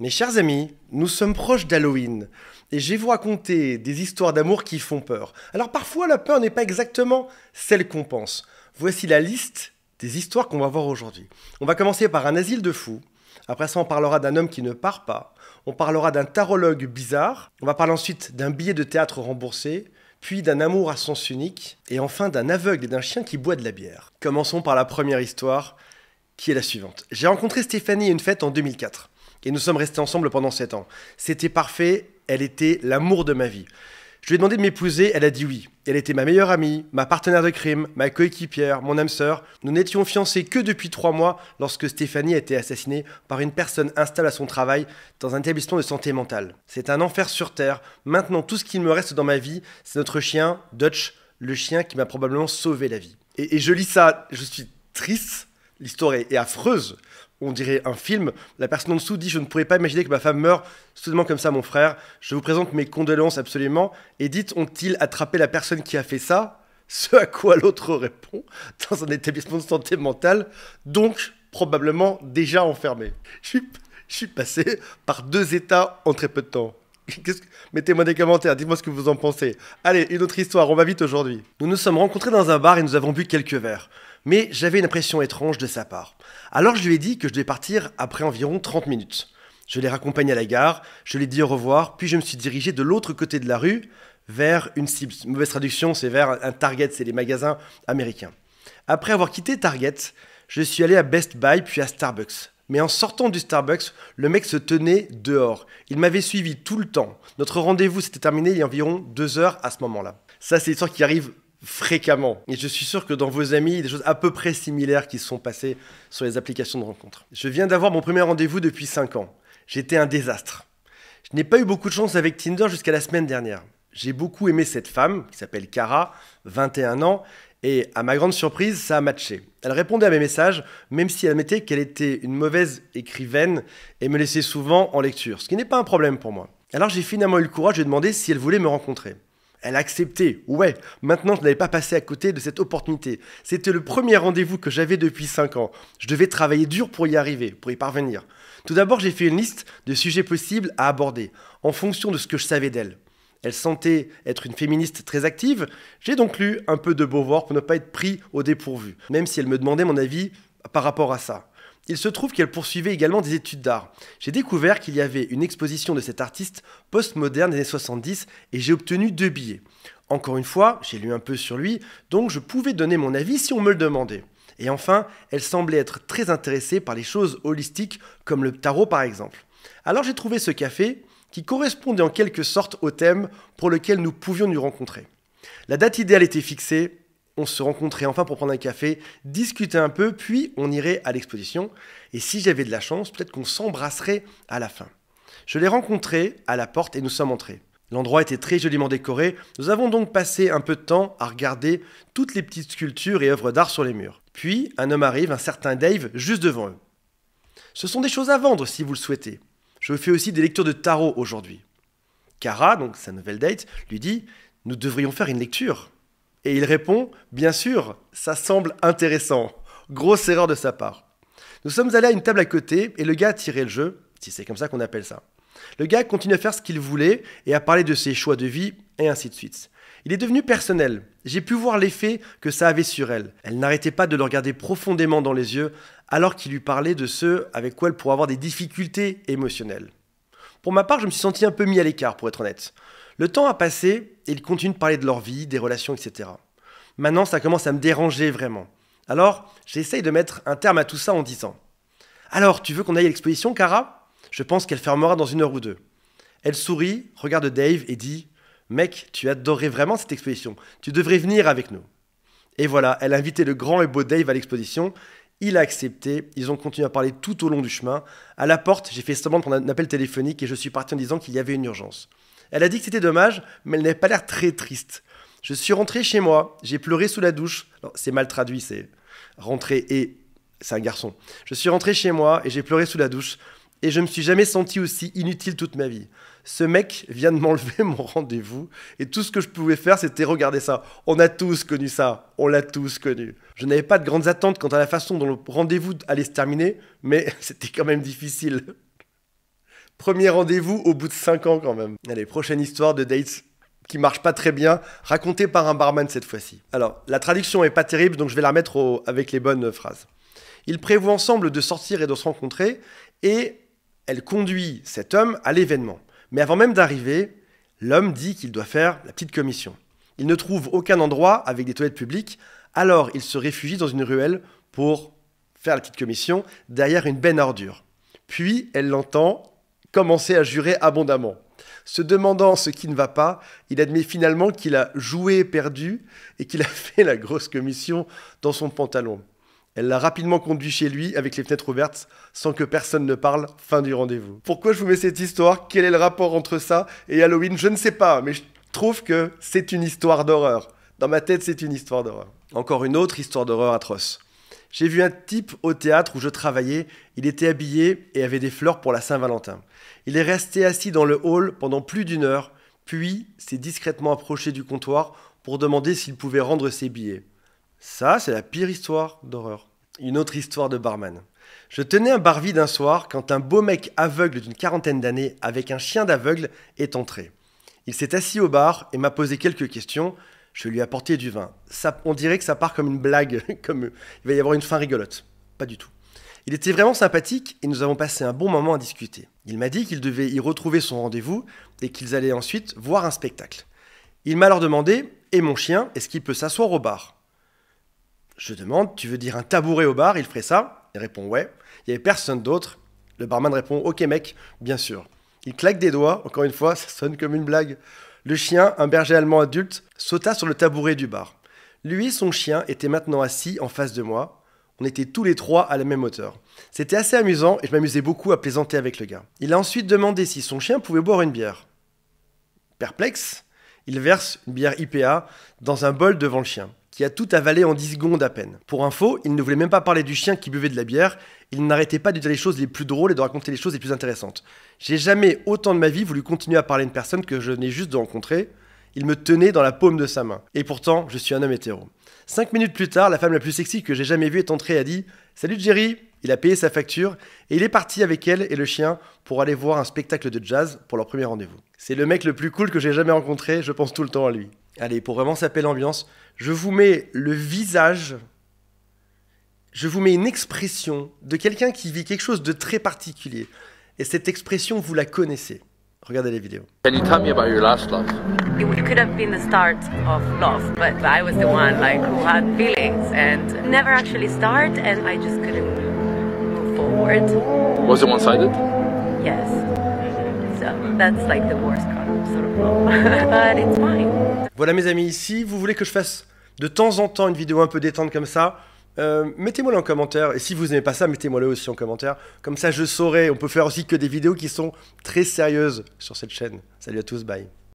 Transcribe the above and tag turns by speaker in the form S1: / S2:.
S1: Mes chers amis, nous sommes proches d'Halloween et je vais vous raconter des histoires d'amour qui font peur. Alors parfois la peur n'est pas exactement celle qu'on pense. Voici la liste des histoires qu'on va voir aujourd'hui. On va commencer par un asile de fous. Après ça, on parlera d'un homme qui ne part pas. On parlera d'un tarologue bizarre. On va parler ensuite d'un billet de théâtre remboursé, puis d'un amour à sens unique, et enfin d'un aveugle et d'un chien qui boit de la bière. Commençons par la première histoire, qui est la suivante. J'ai rencontré Stéphanie à une fête en 2004. Et nous sommes restés ensemble pendant 7 ans. C'était parfait, elle était l'amour de ma vie. Je lui ai demandé de m'épouser, elle a dit oui. Elle était ma meilleure amie, ma partenaire de crime, ma coéquipière, mon âme sœur. Nous n'étions fiancés que depuis trois mois lorsque Stéphanie a été assassinée par une personne installée à son travail dans un établissement de santé mentale. C'est un enfer sur terre. Maintenant, tout ce qu'il me reste dans ma vie, c'est notre chien, Dutch, le chien qui m'a probablement sauvé la vie. et je lis ça, je suis triste, L'histoire est, affreuse. On dirait un film. La personne en dessous dit Je ne pourrais pas imaginer que ma femme meure soudainement comme ça, mon frère. Je vous présente mes condoléances absolument. Et dites Ont-ils attrapé la personne qui a fait ça Ce à quoi l'autre répond Dans un établissement de santé mentale, donc probablement déjà enfermé. Je suis, passé par deux états en très peu de temps. Mettez-moi des commentaires, dites-moi ce que vous en pensez. Allez, une autre histoire, on va vite aujourd'hui. Nous nous sommes rencontrés dans un bar et nous avons bu quelques verres mais j'avais une impression étrange de sa part. Alors je lui ai dit que je devais partir après environ 30 minutes. Je l'ai raccompagné à la gare, je lui ai dit au revoir, puis je me suis dirigé de l'autre côté de la rue vers une cible. Mauvaise traduction, c'est vers un Target, c'est les magasins américains. Après avoir quitté Target, je suis allé à Best Buy puis à Starbucks. Mais en sortant du Starbucks, le mec se tenait dehors. Il m'avait suivi tout le temps. Notre rendez-vous s'était terminé il y a environ deux heures à ce moment-là. Ça, c'est l'histoire qui arrive fréquemment. Et je suis sûr que dans vos amis, il y a des choses à peu près similaires qui se sont passées sur les applications de rencontres. Je viens d'avoir mon premier rendez-vous depuis 5 ans. J'étais un désastre. Je n'ai pas eu beaucoup de chance avec Tinder jusqu'à la semaine dernière. J'ai beaucoup aimé cette femme, qui s'appelle Cara, 21 ans, et à ma grande surprise, ça a matché. Elle répondait à mes messages, même si elle admettait qu'elle était une mauvaise écrivaine et me laissait souvent en lecture, ce qui n'est pas un problème pour moi. Alors j'ai finalement eu le courage de demander si elle voulait me rencontrer. Elle a accepté, ouais. Maintenant, je n'avais pas passé à côté de cette opportunité. C'était le premier rendez-vous que j'avais depuis 5 ans. Je devais travailler dur pour y arriver, pour y parvenir. Tout d'abord, j'ai fait une liste de sujets possibles à aborder, en fonction de ce que je savais d'elle. Elle sentait être une féministe très active, j'ai donc lu un peu de Beauvoir pour ne pas être pris au dépourvu, même si elle me demandait mon avis par rapport à ça. Il se trouve qu'elle poursuivait également des études d'art. J'ai découvert qu'il y avait une exposition de cet artiste post-moderne des années 70 et j'ai obtenu deux billets. Encore une fois, j'ai lu un peu sur lui, donc je pouvais donner mon avis si on me le demandait. Et enfin, elle semblait être très intéressée par les choses holistiques comme le tarot par exemple. Alors j'ai trouvé ce café qui correspondait en quelque sorte au thème pour lequel nous pouvions nous rencontrer. La date idéale était fixée, on se rencontrait enfin pour prendre un café, discuter un peu, puis on irait à l'exposition. Et si j'avais de la chance, peut-être qu'on s'embrasserait à la fin. Je l'ai rencontré à la porte et nous sommes entrés. L'endroit était très joliment décoré, nous avons donc passé un peu de temps à regarder toutes les petites sculptures et œuvres d'art sur les murs. Puis un homme arrive, un certain Dave, juste devant eux. Ce sont des choses à vendre si vous le souhaitez. Je fais aussi des lectures de tarot aujourd'hui. Cara, donc sa nouvelle date, lui dit Nous devrions faire une lecture. Et il répond Bien sûr, ça semble intéressant. Grosse erreur de sa part. Nous sommes allés à une table à côté et le gars a tiré le jeu, si c'est comme ça qu'on appelle ça. Le gars continue à faire ce qu'il voulait et à parler de ses choix de vie et ainsi de suite. Il est devenu personnel. J'ai pu voir l'effet que ça avait sur elle. Elle n'arrêtait pas de le regarder profondément dans les yeux alors qu'il lui parlait de ceux avec quoi elle pourrait avoir des difficultés émotionnelles. Pour ma part, je me suis senti un peu mis à l'écart, pour être honnête. Le temps a passé et ils continuent de parler de leur vie, des relations, etc. Maintenant, ça commence à me déranger vraiment. Alors, j'essaye de mettre un terme à tout ça en disant Alors, tu veux qu'on aille à l'exposition, Cara Je pense qu'elle fermera dans une heure ou deux. Elle sourit, regarde Dave et dit Mec, tu adorais vraiment cette exposition. Tu devrais venir avec nous. Et voilà, elle a invité le grand et beau Dave à l'exposition. Il a accepté, ils ont continué à parler tout au long du chemin. À la porte, j'ai fait seulement prendre un appel téléphonique et je suis parti en disant qu'il y avait une urgence. Elle a dit que c'était dommage, mais elle n'avait pas l'air très triste. Je suis rentré chez moi, j'ai pleuré sous la douche. C'est mal traduit, c'est rentré et c'est un garçon. Je suis rentré chez moi et j'ai pleuré sous la douche et je me suis jamais senti aussi inutile toute ma vie. Ce mec vient de m'enlever mon rendez-vous et tout ce que je pouvais faire c'était regarder ça. On a tous connu ça, on l'a tous connu. Je n'avais pas de grandes attentes quant à la façon dont le rendez-vous allait se terminer, mais c'était quand même difficile. Premier rendez-vous au bout de 5 ans quand même. Allez, prochaine histoire de dates qui marche pas très bien, racontée par un barman cette fois-ci. Alors, la traduction est pas terrible, donc je vais la remettre avec les bonnes phrases. Ils prévoient ensemble de sortir et de se rencontrer, et elle conduit cet homme à l'événement. Mais avant même d'arriver, l'homme dit qu'il doit faire la petite commission. Il ne trouve aucun endroit avec des toilettes publiques, alors il se réfugie dans une ruelle pour faire la petite commission derrière une benne ordure. Puis elle l'entend commençait à jurer abondamment. Se demandant ce qui ne va pas, il admet finalement qu'il a joué perdu et qu'il a fait la grosse commission dans son pantalon. Elle l'a rapidement conduit chez lui avec les fenêtres ouvertes sans que personne ne parle. Fin du rendez-vous. Pourquoi je vous mets cette histoire Quel est le rapport entre ça et Halloween Je ne sais pas, mais je trouve que c'est une histoire d'horreur. Dans ma tête, c'est une histoire d'horreur. Encore une autre histoire d'horreur atroce. J'ai vu un type au théâtre où je travaillais, il était habillé et avait des fleurs pour la Saint-Valentin. Il est resté assis dans le hall pendant plus d'une heure, puis s'est discrètement approché du comptoir pour demander s'il pouvait rendre ses billets. Ça, c'est la pire histoire d'horreur. Une autre histoire de barman. Je tenais un bar vide un soir quand un beau mec aveugle d'une quarantaine d'années avec un chien d'aveugle est entré. Il s'est assis au bar et m'a posé quelques questions, je lui apporter du vin. on dirait que ça part comme une blague, comme il va y avoir une fin rigolote. Pas du tout. Il était vraiment sympathique et nous avons passé un bon moment à discuter. Il m'a dit qu'il devait y retrouver son rendez-vous et qu'ils allaient ensuite voir un spectacle. Il m'a alors demandé Et mon chien, est-ce qu'il peut s'asseoir au bar Je demande Tu veux dire un tabouret au bar Il ferait ça Il répond Ouais. Il n'y avait personne d'autre. Le barman répond Ok, mec, bien sûr. Il claque des doigts, encore une fois, ça sonne comme une blague. Le chien, un berger allemand adulte, sauta sur le tabouret du bar. Lui son chien était maintenant assis en face de moi. On était tous les trois à la même hauteur. C'était assez amusant et je m'amusais beaucoup à plaisanter avec le gars. Il a ensuite demandé si son chien pouvait boire une bière. Perplexe, il verse une bière IPA dans un bol devant le chien qui a tout avalé en 10 secondes à peine. Pour info, il ne voulait même pas parler du chien qui buvait de la bière, il n'arrêtait pas de dire les choses les plus drôles et de raconter les choses les plus intéressantes. J'ai jamais autant de ma vie voulu continuer à parler à une personne que je venais juste de rencontrer. Il me tenait dans la paume de sa main. Et pourtant, je suis un homme hétéro. Cinq minutes plus tard, la femme la plus sexy que j'ai jamais vue est entrée et a dit Salut Jerry Il a payé sa facture et il est parti avec elle et le chien pour aller voir un spectacle de jazz pour leur premier rendez-vous. C'est le mec le plus cool que j'ai jamais rencontré, je pense tout le temps à lui. Allez, pour vraiment saper l'ambiance, je vous mets le visage, je vous mets une expression de quelqu'un qui vit quelque chose de très particulier. Et cette expression, vous la connaissez. Regardez les vidéos. Can you tell me about your last love? It could have been the start of love, but I was the one like who had feelings and never actually start, and I just couldn't move forward. Was it one-sided? Yes. Voilà mes amis, ici. vous voulez que je fasse de temps en temps une vidéo un peu détente comme ça, euh, mettez-moi-le en commentaire. Et si vous n'aimez pas ça, mettez-moi-le aussi en commentaire. Comme ça, je saurai. On peut faire aussi que des vidéos qui sont très sérieuses sur cette chaîne. Salut à tous, bye.